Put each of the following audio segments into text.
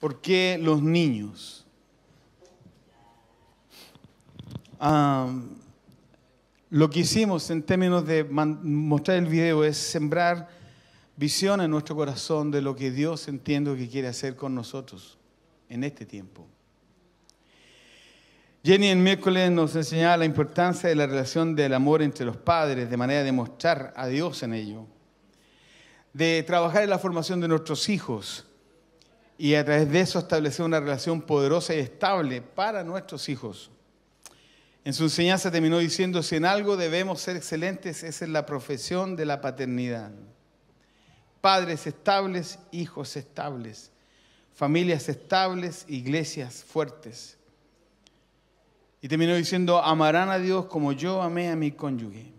¿Por qué los niños? lo que hicimos en términos de mostrar el video es sembrar visión en nuestro corazón de lo que Dios entiende que quiere hacer con nosotros en este tiempo. Jenny en miércoles nos enseñaba la importancia de la relación del amor entre los padres, de manera de mostrar a Dios en ello, de trabajar en la formación de nuestros hijos, y a través de eso establecer una relación poderosa y estable para nuestros hijos. En su enseñanza terminó diciendo, si en algo debemos ser excelentes, es en la profesión de la paternidad. Padres estables, hijos estables, familias estables, iglesias fuertes. Y terminó diciendo, amarán a Dios como yo amé a mi cónyuge.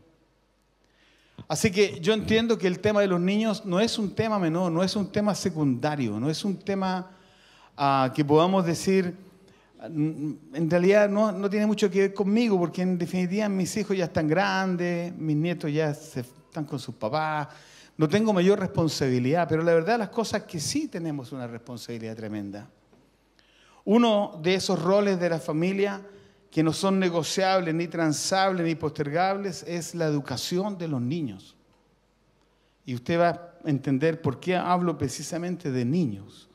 Así que yo entiendo que el tema de los niños no es un tema menor, no es un tema secundario, no es un tema ah, que podamos decir, mm, en realidad no, no, tiene mucho que ver conmigo, porque en definitiva mis hijos ya están grandes, mis nietos ya están con sus papás, no tengo mayor responsabilidad, pero la verdad las cosas que sí tenemos una responsabilidad tremenda. Uno de esos roles de la familia que no son negociables, ni transables, ni postergables, es la educación de los niños. Y usted va a entender por qué hablo precisamente de niños.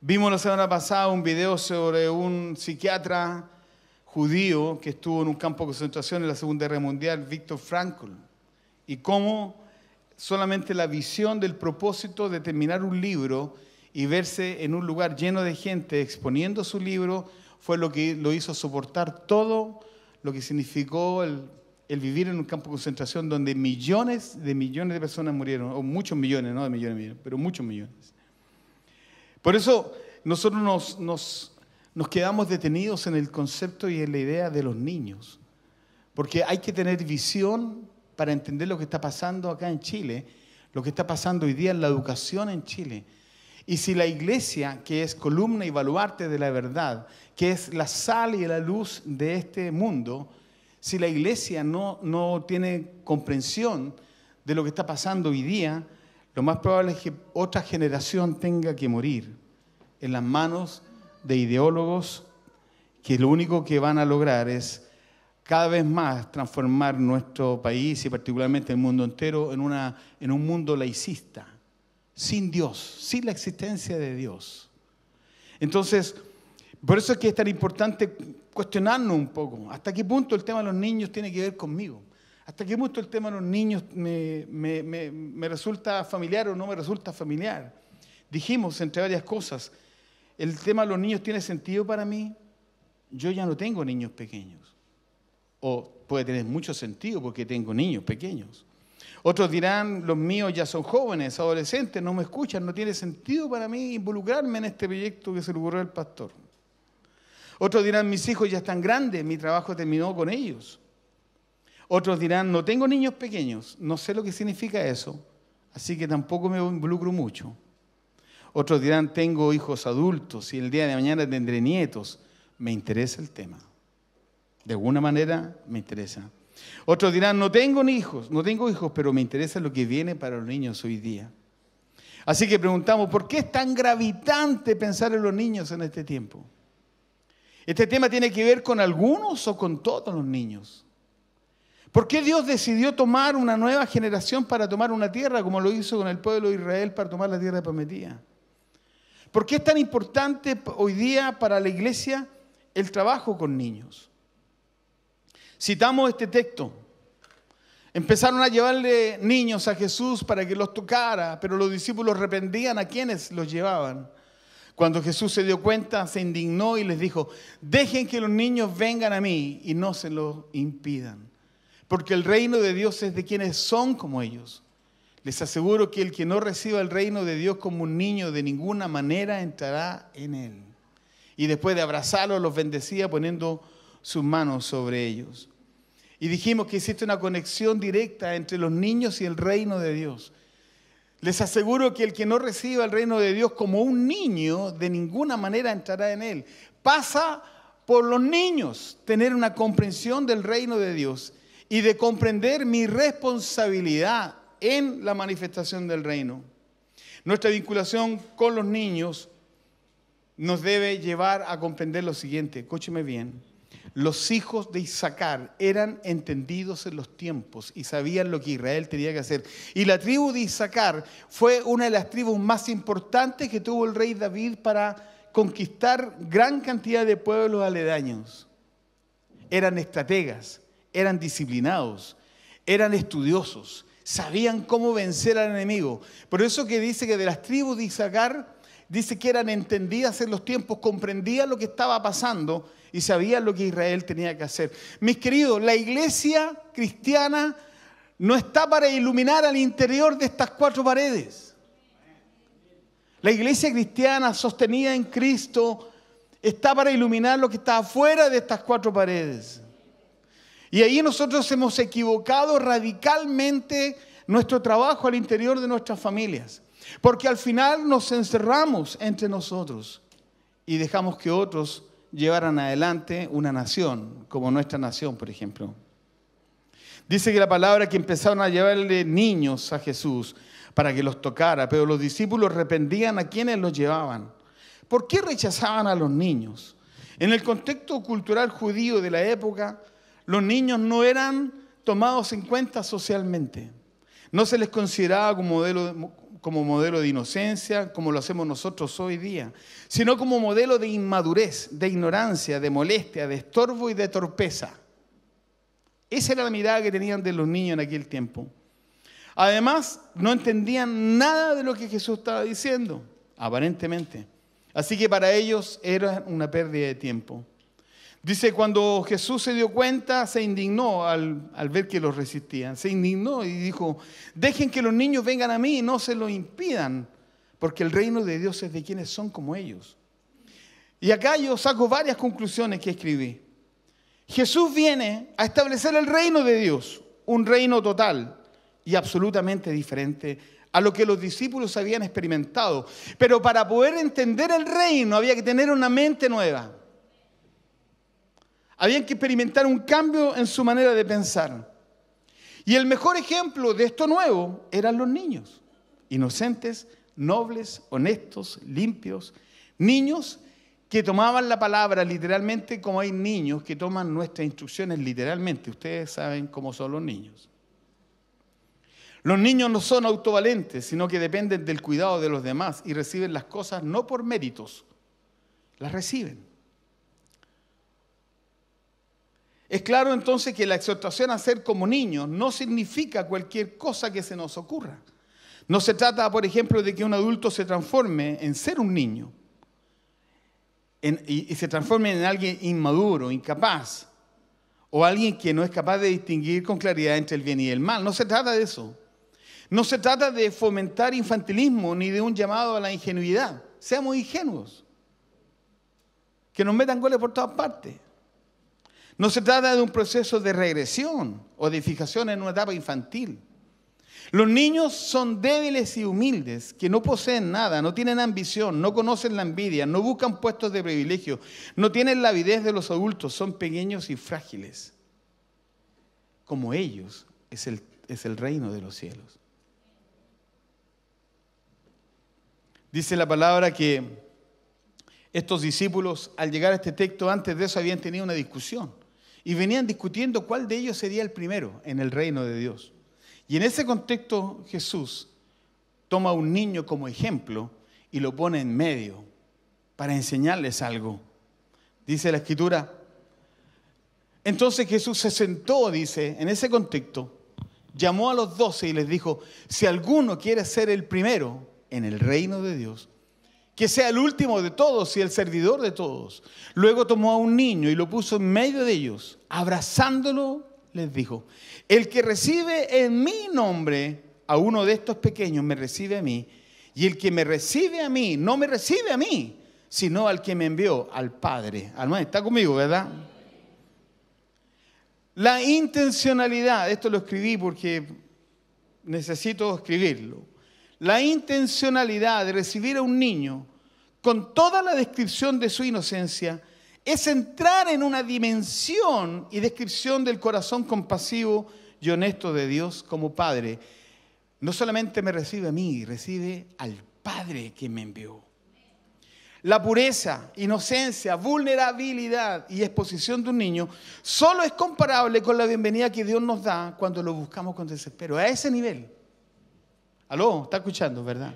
Vimos la semana pasada un video sobre un psiquiatra judío que estuvo en un campo de concentración en la Segunda Guerra Mundial, Víctor Frankl, y cómo solamente la visión del propósito de terminar un libro y verse en un lugar lleno de gente exponiendo su libro fue lo que lo hizo soportar todo lo que significó el, vivir en un campo de concentración donde millones de millones de personas murieron, o muchos millones, no de millones, de millones pero muchos millones. Por eso nosotros nos, nos, nos quedamos detenidos en el concepto y en la idea de los niños, porque hay que tener visión para entender lo que está pasando acá en Chile, lo que está pasando hoy día en la educación en Chile. Y si la iglesia, que es columna y baluarte de la verdad, que es la sal y la luz de este mundo, si la iglesia no, no tiene comprensión de lo que está pasando hoy día, lo más probable es que otra generación tenga que morir en las manos de ideólogos que lo único que van a lograr es cada vez más transformar nuestro país y particularmente el mundo entero en, una, en un mundo laicista, sin Dios, sin la existencia de Dios. Entonces, por eso es que es tan importante cuestionarnos un poco. ¿Hasta qué punto el tema de los niños tiene que ver conmigo? ¿Hasta qué punto el tema de los niños me, resulta familiar o no me resulta familiar? Dijimos, entre varias cosas, el tema de los niños tiene sentido para mí. Yo ya no tengo niños pequeños. O puede tener mucho sentido porque tengo niños pequeños. Otros dirán, los míos ya son jóvenes, adolescentes, no me escuchan, no tiene sentido para mí involucrarme en este proyecto que se le ocurrió al pastor. Otros dirán, mis hijos ya están grandes, mi trabajo terminó con ellos. Otros dirán, no tengo niños pequeños, no sé lo que significa eso, así que tampoco me involucro mucho. Otros dirán, tengo hijos adultos y el día de mañana tendré nietos. Me interesa el tema. De alguna manera me interesa. Otros dirán, no tengo ni hijos, no tengo hijos, pero me interesa lo que viene para los niños hoy día. Así que preguntamos, ¿por qué es tan gravitante pensar en los niños en este tiempo? Este tema tiene que ver con algunos o con todos los niños. ¿Por qué Dios decidió tomar una nueva generación para tomar una tierra como lo hizo con el pueblo de Israel para tomar la tierra de prometida? ¿Por qué es tan importante hoy día para la iglesia el trabajo con niños? Citamos este texto. Empezaron a llevarle niños a Jesús para que los tocara, pero los discípulos reprendían a quienes los llevaban. Cuando Jesús se dio cuenta, se indignó y les dijo, dejen que los niños vengan a mí y no se lo impidan, porque el reino de Dios es de quienes son como ellos. Les aseguro que el que no reciba el reino de Dios como un niño de ninguna manera entrará en él. Y después de abrazarlos, los bendecía poniendo sus manos sobre ellos. Y dijimos que existe una conexión directa entre los niños y el reino de Dios. Les aseguro que el que no reciba el reino de Dios como un niño, de ninguna manera entrará en él. Pasa por los niños tener una comprensión del reino de Dios y de comprender mi responsabilidad en la manifestación del reino. Nuestra vinculación con los niños nos debe llevar a comprender lo siguiente, escúcheme bien. Los hijos de Isaacar eran entendidos en los tiempos y sabían lo que Israel tenía que hacer. Y la tribu de Isaacar fue una de las tribus más importantes que tuvo el rey David para conquistar gran cantidad de pueblos aledaños. Eran estrategas, eran disciplinados, eran estudiosos, sabían cómo vencer al enemigo. Por eso que dice que de las tribus de Isaacar dice que eran entendidas en los tiempos, comprendían lo que estaba pasando y sabían lo que Israel tenía que hacer. Mis queridos, la iglesia cristiana no está para iluminar al interior de estas cuatro paredes. La iglesia cristiana sostenida en Cristo está para iluminar lo que está afuera de estas cuatro paredes. Y ahí nosotros hemos equivocado radicalmente nuestro trabajo al interior de nuestras familias. Porque al final nos encerramos entre nosotros y dejamos que otros llevaran adelante una nación, como nuestra nación, por ejemplo. Dice que la palabra que empezaron a llevarle niños a Jesús para que los tocara, pero los discípulos rependían a quienes los llevaban. ¿Por qué rechazaban a los niños? En el contexto cultural judío de la época, los niños no eran tomados en cuenta socialmente. No se les consideraba como modelo, como modelo de inocencia, como lo hacemos nosotros hoy día, sino como modelo de inmadurez, de ignorancia, de molestia, de estorbo y de torpeza. Esa era la mirada que tenían de los niños en aquel tiempo. Además, no entendían nada de lo que Jesús estaba diciendo, aparentemente. Así que para ellos era una pérdida de tiempo. Dice, cuando Jesús se dio cuenta, se indignó al, ver que los resistían. Se indignó y dijo, dejen que los niños vengan a mí y no se lo impidan, porque el reino de Dios es de quienes son como ellos. Y acá yo saco varias conclusiones que escribí. Jesús viene a establecer el reino de Dios, un reino total y absolutamente diferente a lo que los discípulos habían experimentado. Pero para poder entender el reino había que tener una mente nueva habían que experimentar un cambio en su manera de pensar. Y el mejor ejemplo de esto nuevo eran los niños. Inocentes, nobles, honestos, limpios. Niños que tomaban la palabra literalmente como hay niños que toman nuestras instrucciones literalmente. Ustedes saben cómo son los niños. Los niños no son autovalentes, sino que dependen del cuidado de los demás y reciben las cosas no por méritos, las reciben. Es claro entonces que la exhortación a ser como niños no significa cualquier cosa que se nos ocurra. No se trata, por ejemplo, de que un adulto se transforme en ser un niño y se transforme en alguien inmaduro, incapaz, o alguien que no es capaz de distinguir con claridad entre el bien y el mal. No se trata de eso. No se trata de fomentar infantilismo ni de un llamado a la ingenuidad. Seamos ingenuos. Que nos metan goles por todas partes. No se trata de un proceso de regresión o de fijación en una etapa infantil. Los niños son débiles y humildes, que no poseen nada, no tienen ambición, no conocen la envidia, no buscan puestos de privilegio, no tienen la avidez de los adultos, son pequeños y frágiles. Como ellos es el, es el reino de los cielos. Dice la palabra que estos discípulos, al llegar a este texto, antes de eso habían tenido una discusión y venían discutiendo cuál de ellos sería el primero en el reino de Dios. Y en ese contexto Jesús toma a un niño como ejemplo y lo pone en medio para enseñarles algo. Dice la escritura. Entonces Jesús se sentó, dice, en ese contexto, llamó a los doce y les dijo, si alguno quiere ser el primero en el reino de Dios, que sea el último de todos y el servidor de todos. Luego tomó a un niño y lo puso en medio de ellos, abrazándolo, les dijo, el que recibe en mi nombre a uno de estos pequeños me recibe a mí, y el que me recibe a mí no me recibe a mí, sino al que me envió, al Padre. alma está conmigo, ¿verdad? La intencionalidad, esto lo escribí porque necesito escribirlo la intencionalidad de recibir a un niño con toda la descripción de su inocencia es entrar en una dimensión y descripción del corazón compasivo y honesto de Dios como Padre. No solamente me recibe a mí, recibe al Padre que me envió. La pureza, inocencia, vulnerabilidad y exposición de un niño solo es comparable con la bienvenida que Dios nos da cuando lo buscamos con desespero. A ese nivel Aló, está escuchando, ¿verdad?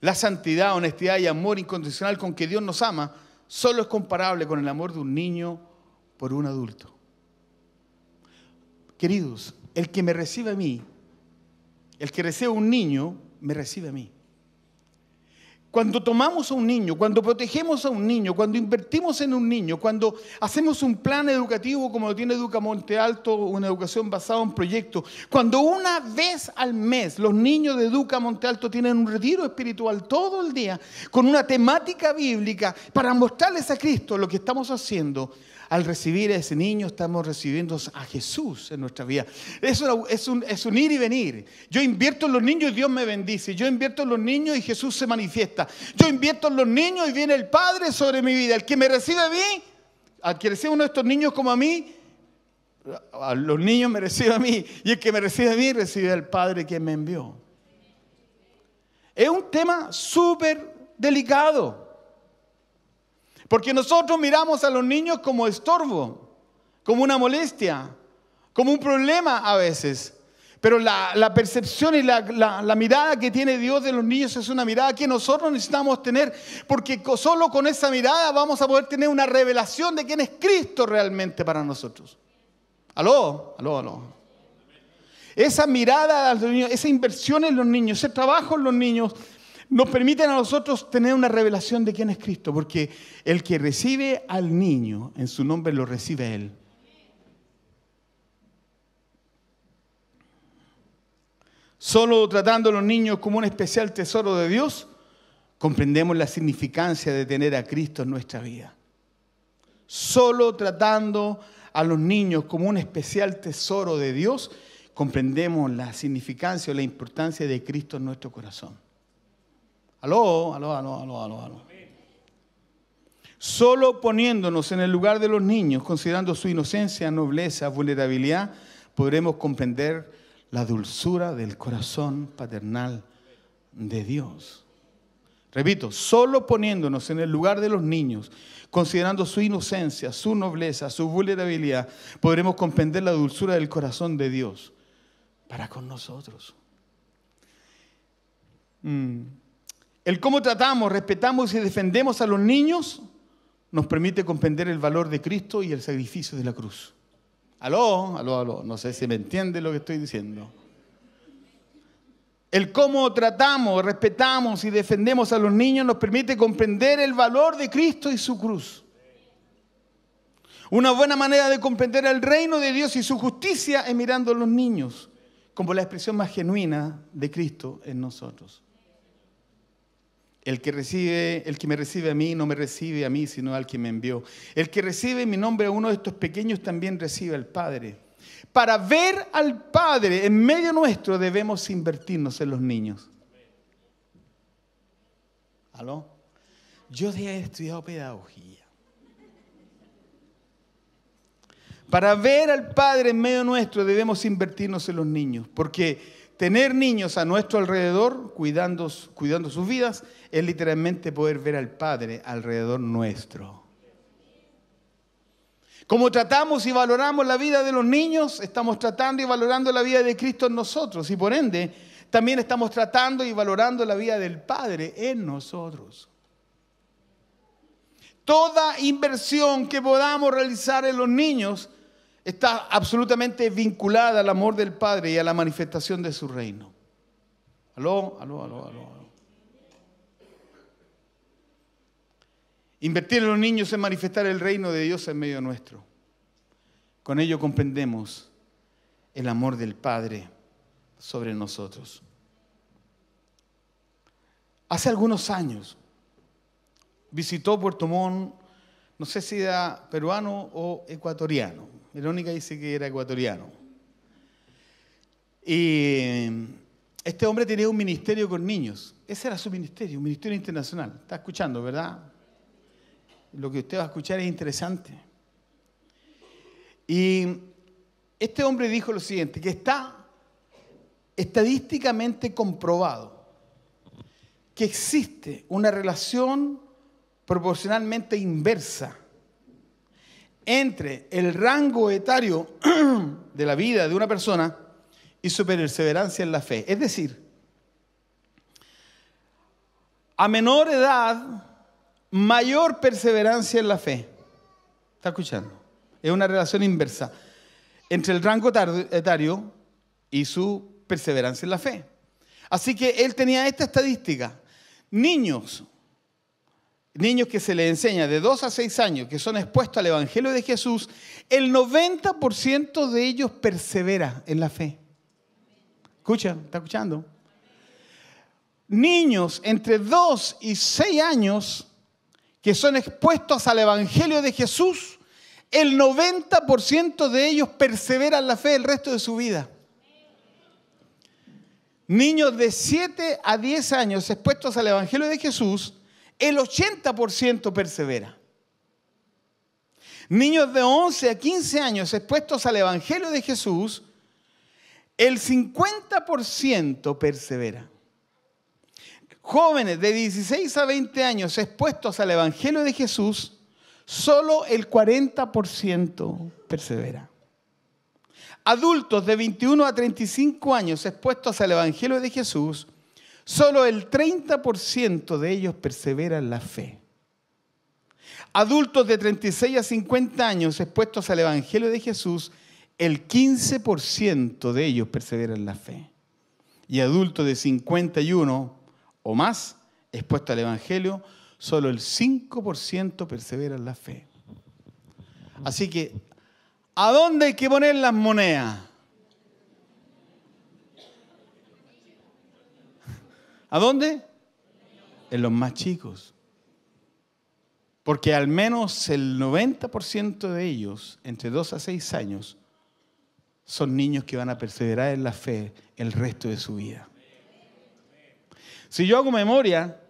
La santidad, honestidad y amor incondicional con que Dios nos ama solo es comparable con el amor de un niño por un adulto. Queridos, el que me recibe a mí, el que recibe a un niño, me recibe a mí. Cuando tomamos a un niño, cuando protegemos a un niño, cuando invertimos en un niño, cuando hacemos un plan educativo como lo tiene Educa Monte Alto, una educación basada en proyectos, cuando una vez al mes los niños de Educa Monte Alto tienen un retiro espiritual todo el día con una temática bíblica para mostrarles a Cristo lo que estamos haciendo, al recibir a ese niño, estamos recibiendo a Jesús en nuestra vida. Eso es, un, ir y venir. Yo invierto en los niños y Dios me bendice. Yo invierto en los niños y Jesús se manifiesta. Yo invierto en los niños y viene el Padre sobre mi vida. El que me recibe a mí, al que recibe uno de estos niños como a mí, a los niños me recibe a mí. Y el que me recibe a mí, recibe al Padre que me envió. Es un tema súper delicado. Porque nosotros miramos a los niños como estorbo, como una molestia, como un problema a veces. Pero la, percepción y la, mirada que tiene Dios de los niños es una mirada que nosotros necesitamos tener, porque solo con esa mirada vamos a poder tener una revelación de quién es Cristo realmente para nosotros. Aló, aló, aló. Esa mirada a los niños, esa inversión en los niños, ese trabajo en los niños, nos permiten a nosotros tener una revelación de quién es Cristo, porque el que recibe al niño, en su nombre lo recibe él. Solo tratando a los niños como un especial tesoro de Dios, comprendemos la significancia de tener a Cristo en nuestra vida. Solo tratando a los niños como un especial tesoro de Dios, comprendemos la significancia o la importancia de Cristo en nuestro corazón. Aló, aló, aló, aló, aló. Solo poniéndonos en el lugar de los niños, considerando su inocencia, nobleza, vulnerabilidad, podremos comprender la dulzura del corazón paternal de Dios. Repito, solo poniéndonos en el lugar de los niños, considerando su inocencia, su nobleza, su vulnerabilidad, podremos comprender la dulzura del corazón de Dios para con nosotros. Mm. El cómo tratamos, respetamos y defendemos a los niños nos permite comprender el valor de Cristo y el sacrificio de la cruz. Aló, aló, aló, no sé si me entiende lo que estoy diciendo. El cómo tratamos, respetamos y defendemos a los niños nos permite comprender el valor de Cristo y su cruz. Una buena manera de comprender el reino de Dios y su justicia es mirando a los niños como la expresión más genuina de Cristo en nosotros. El que recibe, el que me recibe a mí no me recibe a mí, sino al que me envió. El que recibe mi nombre a uno de estos pequeños también recibe al Padre. Para ver al Padre en medio nuestro debemos invertirnos en los niños. ¿Aló? Yo he estudiado pedagogía. Para ver al Padre en medio nuestro debemos invertirnos en los niños, porque Tener niños a nuestro alrededor, cuidando, cuidando sus vidas, es literalmente poder ver al Padre alrededor nuestro. Como tratamos y valoramos la vida de los niños, estamos tratando y valorando la vida de Cristo en nosotros y por ende también estamos tratando y valorando la vida del Padre en nosotros. Toda inversión que podamos realizar en los niños está absolutamente vinculada al amor del Padre y a la manifestación de su reino. Aló, aló, aló, aló. aló. Invertir en los niños es manifestar el reino de Dios en medio nuestro. Con ello comprendemos el amor del Padre sobre nosotros. Hace algunos años visitó Puerto Montt, no sé si era peruano o ecuatoriano, Verónica dice que era ecuatoriano. Y em, este hombre tenía un ministerio con niños. Ese era su ministerio, un ministerio internacional. Está escuchando, ¿verdad? Lo que usted va a escuchar es interesante. Y este hombre dijo lo siguiente, que está estadísticamente comprobado que existe una relación proporcionalmente inversa entre el rango etario de la vida de una persona y su perseverancia en la fe. Es decir, a menor edad, mayor perseverancia en la fe. ¿Está escuchando? Es una relación inversa entre el rango etario y su perseverancia en la fe. Así que él tenía esta estadística. Niños niños que se les enseña de 2 a 6 años que son expuestos al Evangelio de Jesús, el 90% de ellos persevera en la fe. Escucha, ¿está escuchando? Niños entre 2 y 6 años que son expuestos al Evangelio de Jesús, el 90% de ellos persevera en la fe el resto de su vida. Niños de 7 a 10 años expuestos al Evangelio de Jesús, el 80% persevera. Niños de 11 a 15 años expuestos al Evangelio de Jesús, el 50% persevera. Jóvenes de 16 a 20 años expuestos al Evangelio de Jesús, solo el 40% persevera. Adultos de 21 a 35 años expuestos al Evangelio de Jesús, Solo el 30% de ellos perseveran la fe. Adultos de 36 a 50 años expuestos al Evangelio de Jesús, el 15% de ellos perseveran la fe. Y adultos de 51 o más expuestos al Evangelio, solo el 5% perseveran la fe. Así que, ¿a dónde hay que poner las monedas? ¿A dónde? En los más chicos. Porque al menos el 90% de ellos, entre 2 a 6 años, son niños que van a perseverar en la fe el resto de su vida. Si yo hago memoria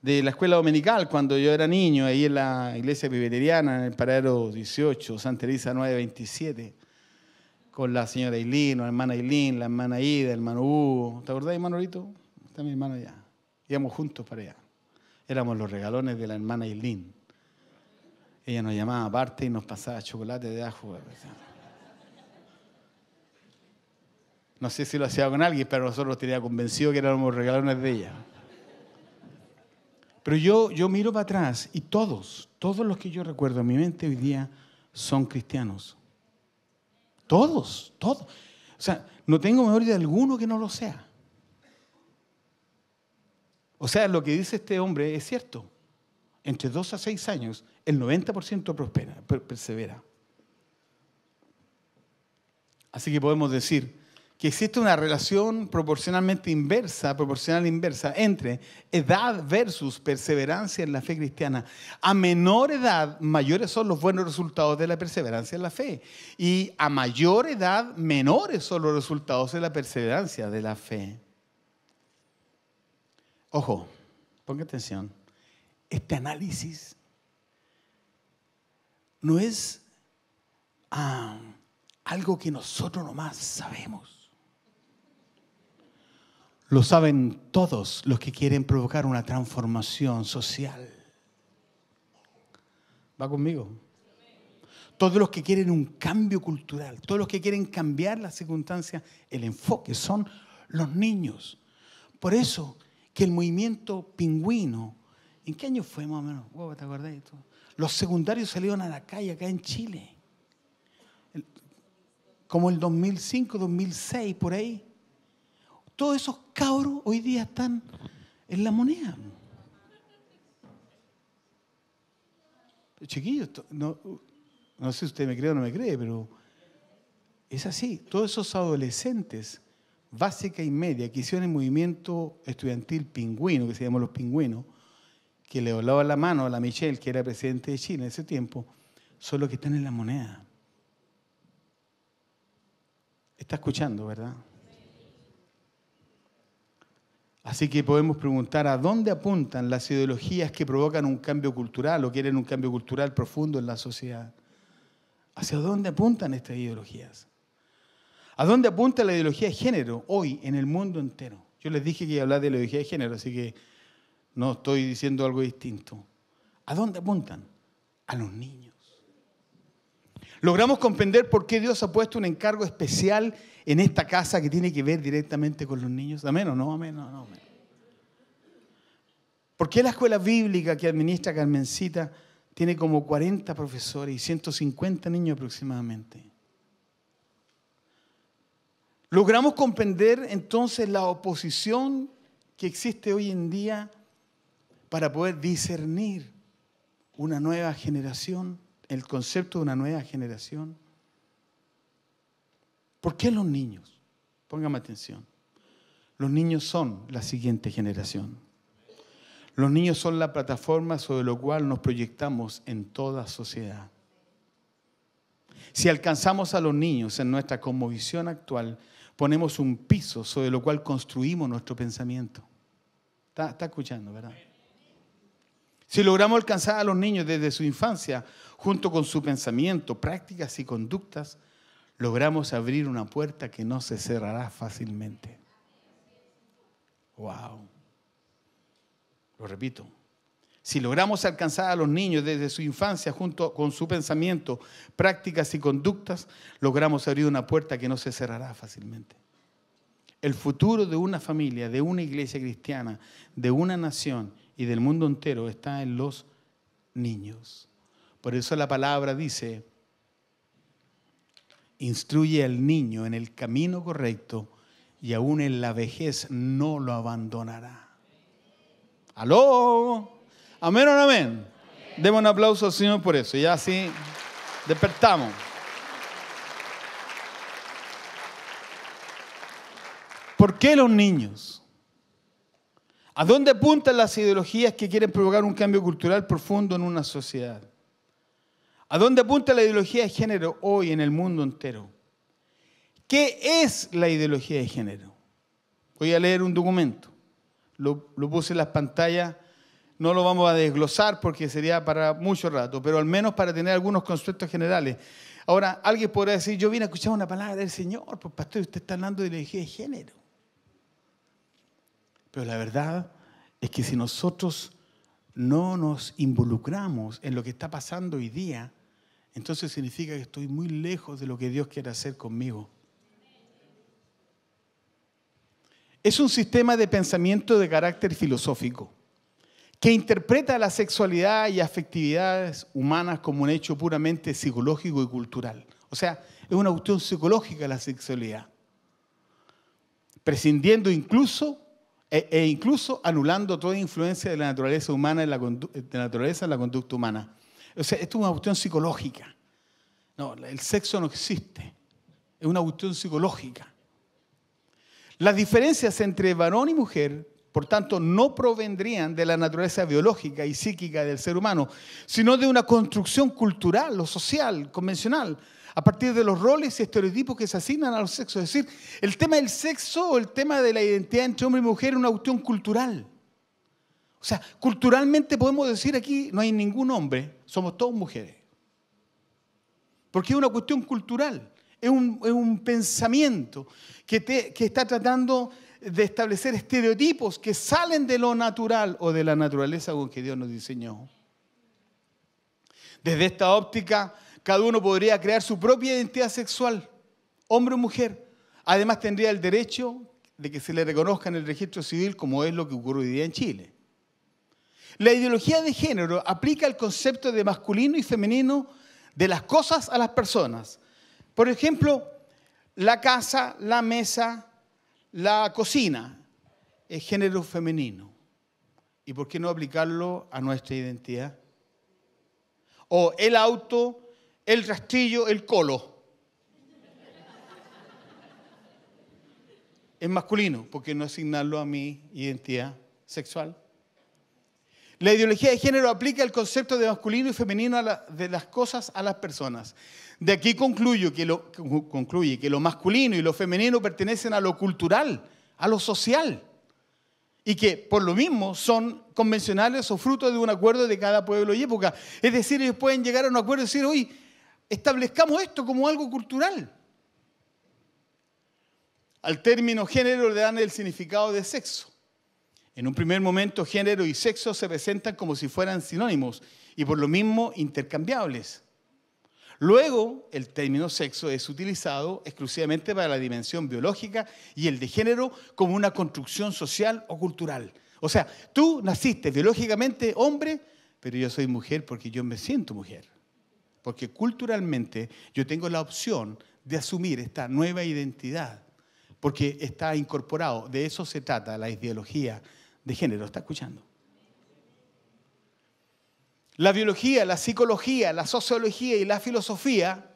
de la escuela dominical, cuando yo era niño, ahí en la iglesia pibeteriana, en el paradero 18, Santa Elisa 927, con la señora Ailín, la hermana Ailín, la hermana Ida, el hermano Hugo. ¿Te acordás, hermano está mi hermano allá. Íbamos juntos para allá. Éramos los regalones de la hermana Aileen. Ella nos llamaba aparte y nos pasaba chocolate de ajo. No sé si lo hacía con alguien, pero nosotros los teníamos convencido que éramos regalones de ella. Pero yo, yo miro para atrás y todos, todos los que yo recuerdo en mi mente hoy día son cristianos. Todos, todos. O sea, no tengo memoria de alguno que no lo sea. O sea, lo que dice este hombre es cierto. Entre dos a seis años, el 90% prospera, persevera. Así que podemos decir que existe una relación proporcionalmente inversa, proporcional inversa, entre edad versus perseverancia en la fe cristiana. A menor edad, mayores son los buenos resultados de la perseverancia en la fe. Y a mayor edad, menores son los resultados de la perseverancia de la fe. Ojo, ponga atención. Este análisis no es ah, algo que nosotros nomás sabemos. Lo saben todos los que quieren provocar una transformación social. ¿Va conmigo? Todos los que quieren un cambio cultural, todos los que quieren cambiar la circunstancia, el enfoque son los niños. Por eso que el movimiento pingüino, ¿en qué año fue más o menos? ¿Te acordás Los secundarios salieron a la calle acá en Chile, como el 2005, 2006, por ahí. Todos esos cabros hoy día están en la moneda. Chiquillos, no, no sé si usted me cree o no me cree, pero es así. Todos esos adolescentes básica y media que hicieron el movimiento estudiantil pingüino, que se llamó Los Pingüinos, que le doblaba la mano a la Michelle, que era presidente de China en ese tiempo, son los que están en la moneda. Está escuchando, ¿verdad? Así que podemos preguntar a dónde apuntan las ideologías que provocan un cambio cultural o quieren un cambio cultural profundo en la sociedad. ¿Hacia dónde apuntan estas ideologías? ¿A dónde apunta la ideología de género hoy en el mundo entero? Yo les dije que iba a hablar de ideología de género, así que no estoy diciendo algo distinto. ¿A dónde apuntan? A los niños. Logramos comprender por qué Dios ha puesto un encargo especial en esta casa que tiene que ver directamente con los niños. Amén o no, amén no, no, ¿Por qué la escuela bíblica que administra Carmencita tiene como 40 profesores y 150 niños aproximadamente? Logramos comprender entonces la oposición que existe hoy en día para poder discernir una nueva generación, el concepto de una nueva generación. ¿Por qué los niños? Póngame atención. Los niños son la siguiente generación. Los niños son la plataforma sobre la cual nos proyectamos en toda sociedad. Si alcanzamos a los niños en nuestra conmovisión actual, ponemos un piso sobre lo cual construimos nuestro pensamiento. Está, escuchando, ¿verdad? Si logramos alcanzar a los niños desde su infancia, junto con su pensamiento, prácticas y conductas, logramos abrir una puerta que no se cerrará fácilmente. Wow. Lo repito, si logramos alcanzar a los niños desde su infancia junto con su pensamiento, prácticas y conductas, logramos abrir una puerta que no se cerrará fácilmente. El futuro de una familia, de una iglesia cristiana, de una nación y del mundo entero está en los niños. Por eso la palabra dice, instruye al niño en el camino correcto y aún en la vejez no lo abandonará. ¡Aló! Amén o no amén. Demos un aplauso al Señor por eso. Ya así despertamos. ¿Por qué los niños? ¿A dónde apuntan las ideologías que quieren provocar un cambio cultural profundo en una sociedad? ¿A dónde apunta la ideología de género hoy en el mundo entero? ¿Qué es la ideología de género? Voy a leer un documento. lo puse en las pantallas no lo vamos a desglosar porque sería para mucho rato, pero al menos para tener algunos conceptos generales. Ahora, alguien podría decir, yo vine a escuchar una palabra del Señor, pues pastor, usted está hablando de energía de género. Pero la verdad es que si nosotros no nos involucramos en lo que está pasando hoy día, entonces significa que estoy muy lejos de lo que Dios quiere hacer conmigo. Es un sistema de pensamiento de carácter filosófico que interpreta la sexualidad y afectividades humanas como un hecho puramente psicológico y cultural. O sea, es una cuestión psicológica la sexualidad, prescindiendo incluso e, e incluso anulando toda influencia de la naturaleza humana en de la naturaleza en la conducta humana. O sea, esto es una cuestión psicológica. No, el sexo no existe. Es una cuestión psicológica. Las diferencias entre varón y mujer por tanto, no provendrían de la naturaleza biológica y psíquica del ser humano, sino de una construcción cultural o social, convencional, a partir de los roles y estereotipos que se asignan a los sexos. Es decir, el tema del sexo o el tema de la identidad entre hombre y mujer es una cuestión cultural. O sea, culturalmente podemos decir aquí no hay ningún hombre, somos todos mujeres. Porque es una cuestión cultural, es un, pensamiento que está tratando de establecer estereotipos que salen de lo natural o de la naturaleza con que Dios nos diseñó. Desde esta óptica, cada uno podría crear su propia identidad sexual, hombre o mujer. Además, tendría el derecho de que se le reconozca en el registro civil como es lo que ocurre hoy día en Chile. La ideología de género aplica el concepto de masculino y femenino de las cosas a las personas. Por ejemplo, la casa, la mesa, la cocina es género femenino. ¿Y por qué no aplicarlo a nuestra identidad? O el auto, el rastrillo, el colo. Es masculino, porque no asignarlo a mi identidad sexual? La ideología de género aplica el concepto de masculino y femenino de las cosas a las personas. De aquí concluyo que lo, concluye que lo masculino y lo femenino pertenecen a lo cultural, a lo social, y que por lo mismo son convencionales o fruto de un acuerdo de cada pueblo y época. Es decir, ellos pueden llegar a un acuerdo y decir, oye, establezcamos esto como algo cultural. Al término género le dan el significado de sexo. En un primer momento, género y sexo se presentan como si fueran sinónimos y por lo mismo intercambiables. Luego, el término sexo es utilizado exclusivamente para la dimensión biológica y el de género como una construcción social o cultural. O sea, tú naciste biológicamente hombre, pero yo soy mujer porque yo me siento mujer. Porque culturalmente yo tengo la opción de asumir esta nueva identidad, porque está incorporado. De eso se trata la ideología de género. ¿Está escuchando? La biología, la psicología, la sociología y la filosofía,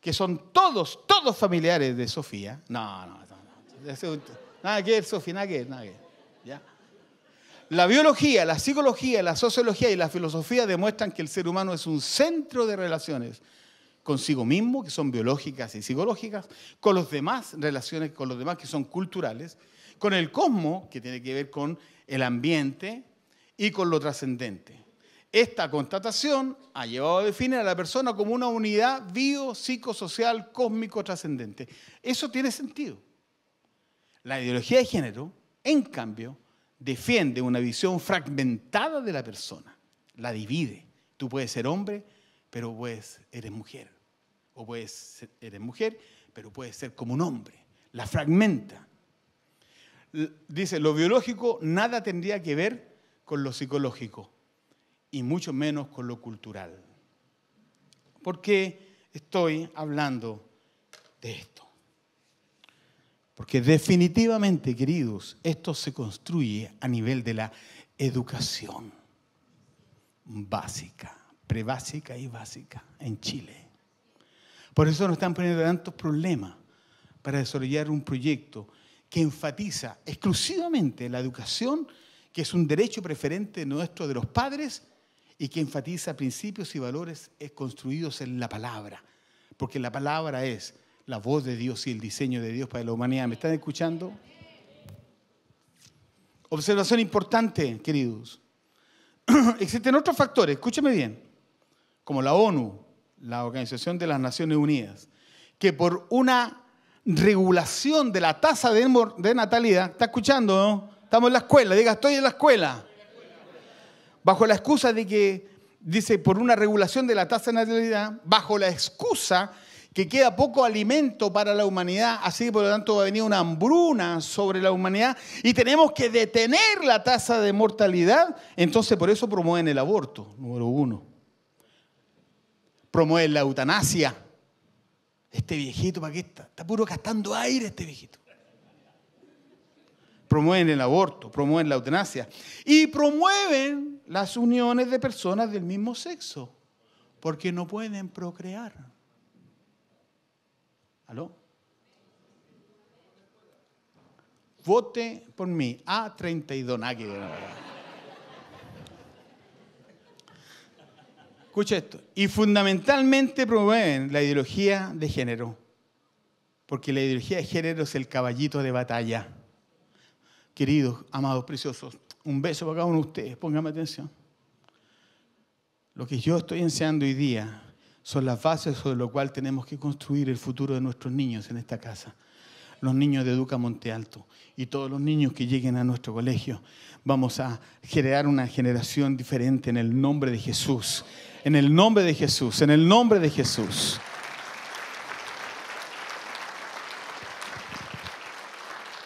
que son todos, todos familiares de Sofía. No, no, no. Nada que ver, Sofía, nada que nada que La biología, la psicología, la sociología y la filosofía demuestran que el ser humano es un centro de relaciones consigo mismo, que son biológicas y psicológicas, con los demás, relaciones con los demás que son culturales, con el cosmos, que tiene que ver con el ambiente, y con lo trascendente. Esta constatación ha llevado a definir a la persona como una unidad bio, psicosocial, cósmico trascendente. Eso tiene sentido. La ideología de género, en cambio, defiende una visión fragmentada de la persona, la divide. Tú puedes ser hombre, pero eres mujer. O puedes ser, eres mujer, pero puedes ser como un hombre. La fragmenta dice, lo biológico nada tendría que ver con lo psicológico y mucho menos con lo cultural. ¿Por qué estoy hablando de esto? Porque definitivamente, queridos, esto se construye a nivel de la educación básica, prebásica y básica en Chile. Por eso nos están poniendo tantos problemas para desarrollar un proyecto que enfatiza exclusivamente la educación, que es un derecho preferente nuestro de los padres y que enfatiza principios y valores construidos en la palabra, porque la palabra es la voz de Dios y el diseño de Dios para la humanidad. ¿Me están escuchando? Observación importante, queridos. Existen otros factores, escúchame bien, como la ONU, la Organización de las Naciones Unidas, que por una regulación de la tasa de natalidad, ¿está escuchando? Estamos en la escuela, diga, estoy en la escuela. Bajo la excusa de que, dice, por una regulación de la tasa de natalidad, bajo la excusa que queda poco alimento para la humanidad, así que por lo tanto va a venir una hambruna sobre la humanidad y tenemos que detener la tasa de mortalidad, entonces por eso promueven el aborto, número uno. Promueven la eutanasia este viejito, ¿para qué está? Está puro gastando aire este viejito. Promueven el aborto, promueven la eutanasia y promueven las uniones de personas del mismo sexo porque no pueden procrear. ¿Aló? Vote por mí. A32. ver. Escucha esto. Y fundamentalmente promueven la ideología de género. Porque la ideología de género es el caballito de batalla. Queridos, amados, preciosos, un beso para cada uno de ustedes. Pónganme atención. Lo que yo estoy enseñando hoy día son las bases sobre lo cual tenemos que construir el futuro de nuestros niños en esta casa los niños de Educa Monte Alto y todos los niños que lleguen a nuestro colegio. Vamos a generar una generación diferente en el nombre de Jesús. En el nombre de Jesús, en el nombre de Jesús.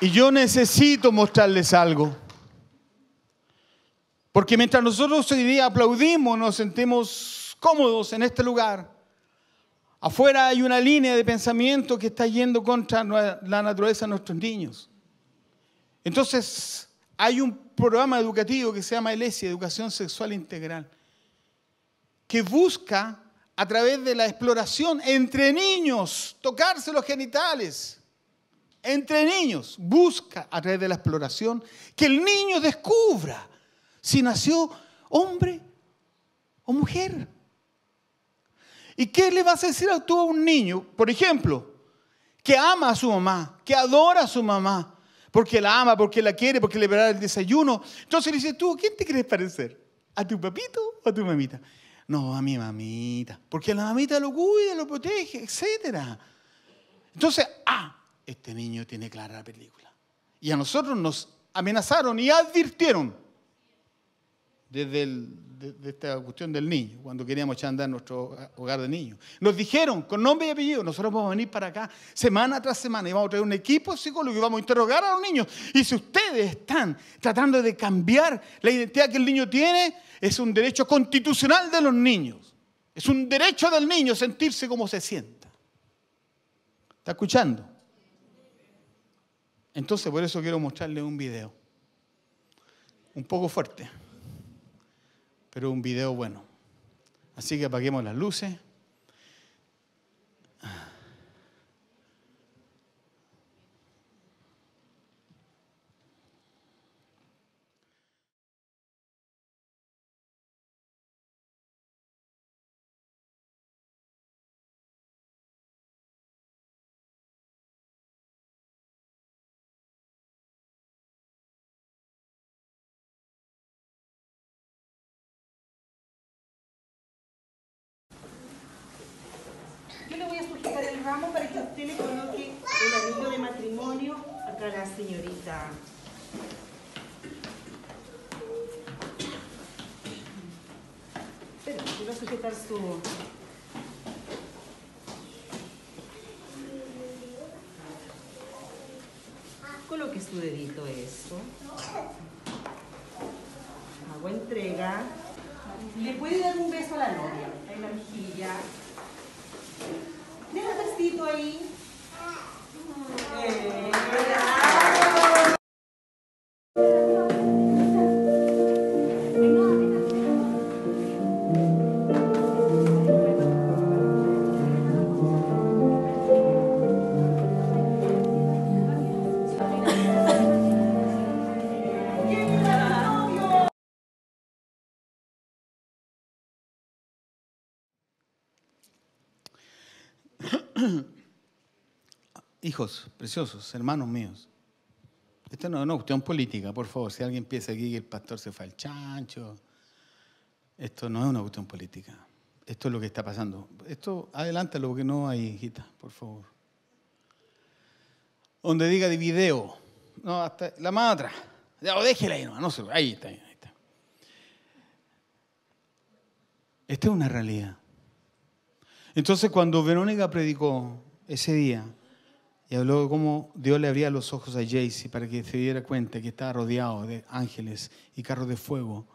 Y yo necesito mostrarles algo. Porque mientras nosotros hoy día aplaudimos, nos sentimos cómodos en este lugar. Afuera hay una línea de pensamiento que está yendo contra la naturaleza de nuestros niños. Entonces, hay un programa educativo que se llama ELESI, Educación Sexual Integral que busca a través de la exploración entre niños, tocarse los genitales, entre niños, busca a través de la exploración que el niño descubra si nació hombre o mujer. ¿Y qué le vas a decir a tú a un niño, por ejemplo, que ama a su mamá, que adora a su mamá, porque la ama, porque la quiere, porque le dar el desayuno? Entonces le dices tú, ¿quién te quieres parecer? ¿A tu papito o a tu mamita? No, a mi mamita. Porque la mamita lo cuida, lo protege, etc. Entonces, ah, este niño tiene clara la película. Y a nosotros nos amenazaron y advirtieron desde esta cuestión del niño, cuando queríamos echar a andar nuestro hogar de niños. Nos dijeron, con nombre y apellido, nosotros vamos a venir para acá semana tras semana y vamos a traer un equipo psicólogo y vamos a interrogar a los niños. Y si ustedes están tratando de cambiar la identidad que el niño tiene, es un derecho constitucional de los niños. Es un derecho del niño sentirse como se sienta. ¿Está escuchando? Entonces por eso quiero mostrarle un video. Un poco fuerte, pero un video bueno. Así que apaguemos las luces. strutture di hijos preciosos, hermanos míos. Esto no es una cuestión política, por favor. Si alguien piensa aquí que el pastor se fue al chancho, esto no es una cuestión política. Esto es lo que está pasando. Esto, lo que no hay, hijita, por favor. Donde diga de video. No, hasta la mano atrás. déjela ahí, no, no se, ahí está, ahí está. Esta es una realidad. Entonces, cuando Verónica predicó ese día, y habló de cómo Dios le abría los ojos a Jaycee para que se diera cuenta que estaba rodeado de ángeles y carros de fuego.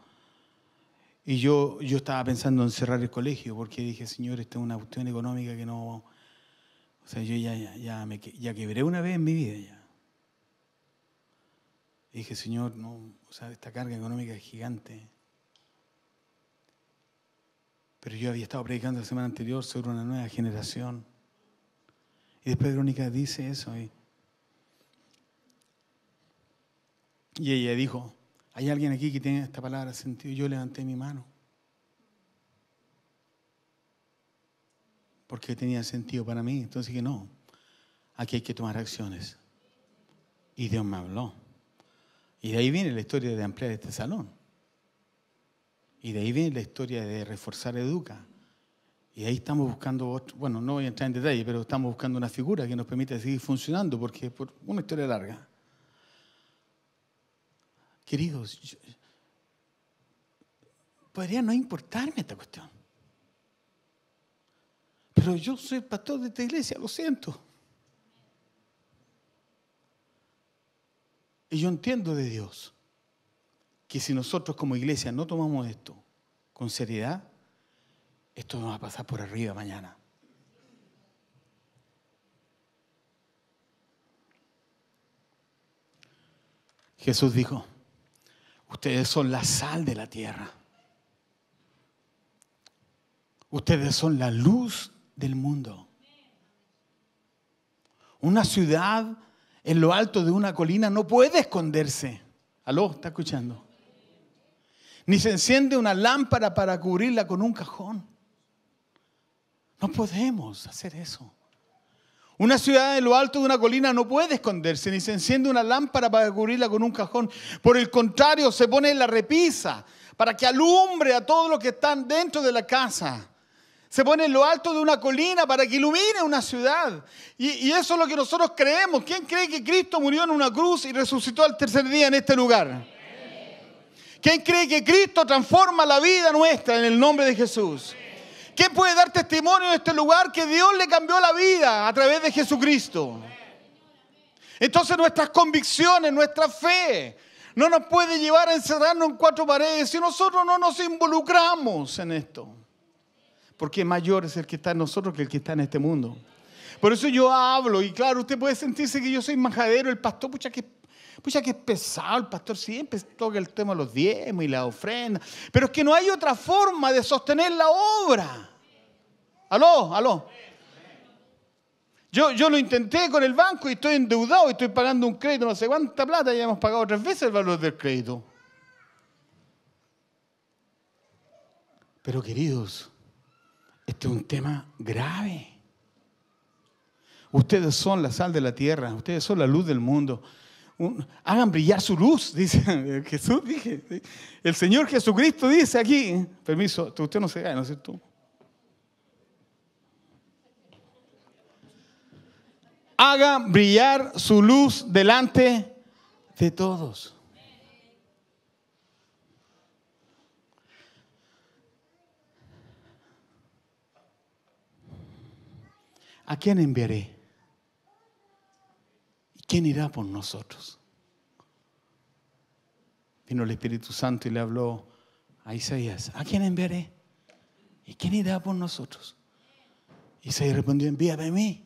Y yo, yo estaba pensando en cerrar el colegio porque dije, Señor, esta es una cuestión económica que no... O sea, yo ya, ya, ya, quebré una vez en mi vida ya. dije, Señor, no, o sea, esta carga económica es gigante. Pero yo había estado predicando la semana anterior sobre una nueva generación y después Verónica dice eso. Y, y ella dijo, hay alguien aquí que tiene esta palabra sentido. Yo levanté mi mano. Porque tenía sentido para mí. Entonces dije, no, aquí hay que tomar acciones. Y Dios me habló. Y de ahí viene la historia de ampliar este salón. Y de ahí viene la historia de reforzar Educa. Y ahí estamos buscando, otro, bueno, no voy a entrar en detalle, pero estamos buscando una figura que nos permita seguir funcionando, porque por una historia larga. Queridos, podría no importarme esta cuestión. Pero yo soy pastor de esta iglesia, lo siento. Y yo entiendo de Dios que si nosotros como iglesia no tomamos esto con seriedad, esto no va a pasar por arriba mañana. Jesús dijo, ustedes son la sal de la tierra. Ustedes son la luz del mundo. Una ciudad en lo alto de una colina no puede esconderse. Aló, está escuchando. Ni se enciende una lámpara para cubrirla con un cajón no podemos hacer eso. Una ciudad en lo alto de una colina no puede esconderse, ni se enciende una lámpara para cubrirla con un cajón. Por el contrario, se pone en la repisa para que alumbre a todos los que están dentro de la casa. Se pone en lo alto de una colina para que ilumine una ciudad. Y, eso es lo que nosotros creemos. ¿Quién cree que Cristo murió en una cruz y resucitó al tercer día en este lugar? ¿Quién cree que Cristo transforma la vida nuestra en el nombre de Jesús? ¿Quién puede dar testimonio de este lugar que Dios le cambió la vida a través de Jesucristo? Entonces nuestras convicciones, nuestra fe, no nos puede llevar a encerrarnos en cuatro paredes si nosotros no nos involucramos en esto. Porque mayor es el que está en nosotros que el que está en este mundo. Por eso yo hablo y claro, usted puede sentirse que yo soy majadero, el pastor, pucha, que pues ya que es pesado, el pastor siempre toca el tema de los diezmos y la ofrenda. Pero es que no hay otra forma de sostener la obra. Aló, aló. Yo, yo lo intenté con el banco y estoy endeudado y estoy pagando un crédito, no sé cuánta plata, ya hemos pagado tres veces el valor del crédito. Pero queridos, este es un tema grave. Ustedes son la sal de la tierra, ustedes son la luz del mundo hagan brillar su luz, dice Jesús, dije. El Señor Jesucristo dice aquí, permiso, usted no se cae, ¿no es cierto? Haga brillar su luz delante de todos. ¿A quién enviaré? ¿quién irá por nosotros? Vino el Espíritu Santo y le habló a Isaías, ¿a quién enviaré? ¿Y quién irá por nosotros? Isaías respondió, envíame a mí.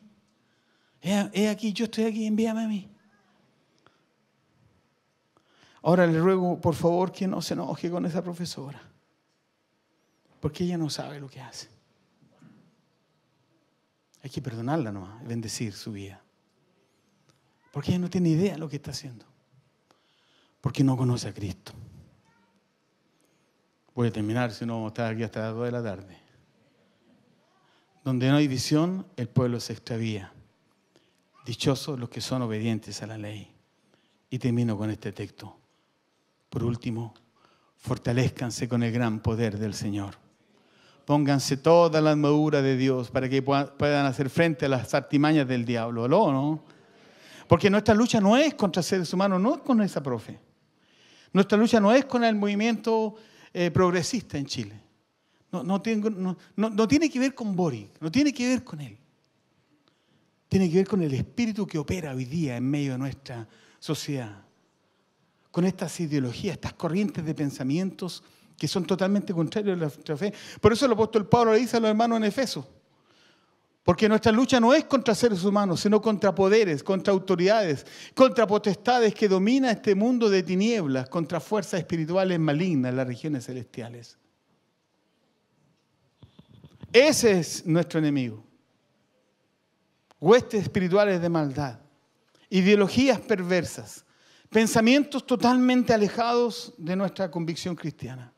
He, aquí, yo estoy aquí, envíame a mí. Ahora le ruego, por favor, que no se enoje con esa profesora, porque ella no sabe lo que hace. Hay que perdonarla nomás, bendecir su vida. Porque no tiene idea de lo que está haciendo. Porque no conoce a Cristo. Voy a terminar, si no, estar aquí hasta las 2 de la tarde. Donde no hay visión, el pueblo se extravía. Dichosos los que son obedientes a la ley. Y termino con este texto. Por último, fortalezcanse con el gran poder del Señor. Pónganse toda la armadura de Dios para que puedan hacer frente a las artimañas del diablo. ¿Aló, no? Porque nuestra lucha no es contra seres humanos, no es con esa profe. Nuestra lucha no es con el movimiento eh, progresista en Chile. No, tiene que ver con Boric, no tiene que ver con él. Tiene que ver con el espíritu que opera hoy día en medio de nuestra sociedad. Con estas ideologías, estas corrientes de pensamientos que son totalmente contrarios a nuestra fe. Por eso el apóstol Pablo le dice a los hermanos en Efeso, porque nuestra lucha no es contra seres humanos, sino contra poderes, contra autoridades, contra potestades que domina este mundo de tinieblas, contra fuerzas espirituales malignas en las regiones celestiales. Ese es nuestro enemigo. Huestes espirituales de maldad, ideologías perversas, pensamientos totalmente alejados de nuestra convicción cristiana.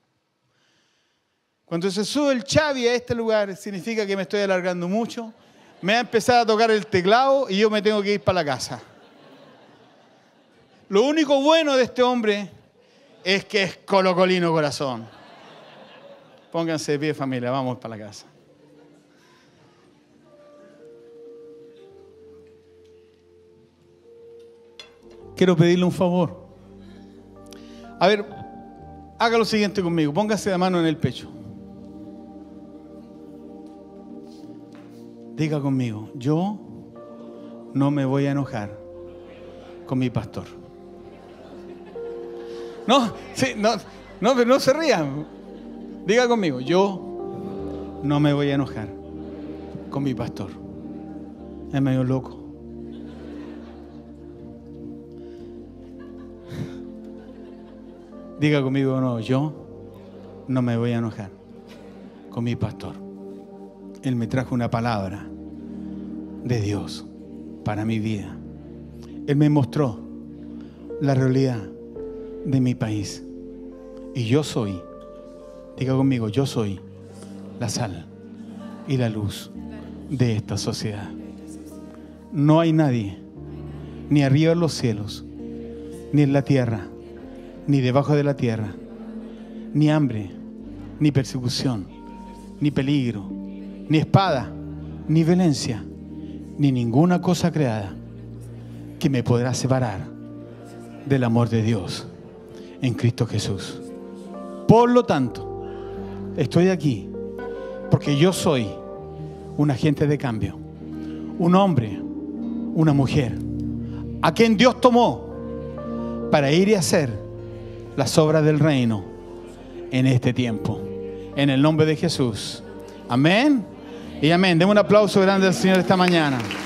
Cuando se sube el Chavi a este lugar, significa que me estoy alargando mucho. Me ha empezado a tocar el teclado y yo me tengo que ir para la casa. Lo único bueno de este hombre es que es colocolino corazón. Pónganse de pie familia, vamos para la casa. Quiero pedirle un favor. A ver, haga lo siguiente conmigo. Póngase la mano en el pecho. Diga conmigo, yo no me voy a enojar con mi pastor. No, sí, no, no, no se rían. Diga conmigo, yo no me voy a enojar con mi pastor. Es medio loco. Diga conmigo, no, yo no me voy a enojar con mi pastor. Él me trajo una palabra de Dios para mi vida. Él me mostró la realidad de mi país. Y yo soy, diga conmigo, yo soy la sal y la luz de esta sociedad. No hay nadie, ni arriba en los cielos, ni en la tierra, ni debajo de la tierra, ni hambre, ni persecución, ni peligro, ni espada, ni violencia, ni ninguna cosa creada que me podrá separar del amor de Dios en Cristo Jesús. Por lo tanto, estoy aquí porque yo soy un agente de cambio, un hombre, una mujer, a quien Dios tomó para ir y hacer las obras del reino en este tiempo. En el nombre de Jesús. Amén. Y amén. denme un aplauso grande al Señor esta mañana.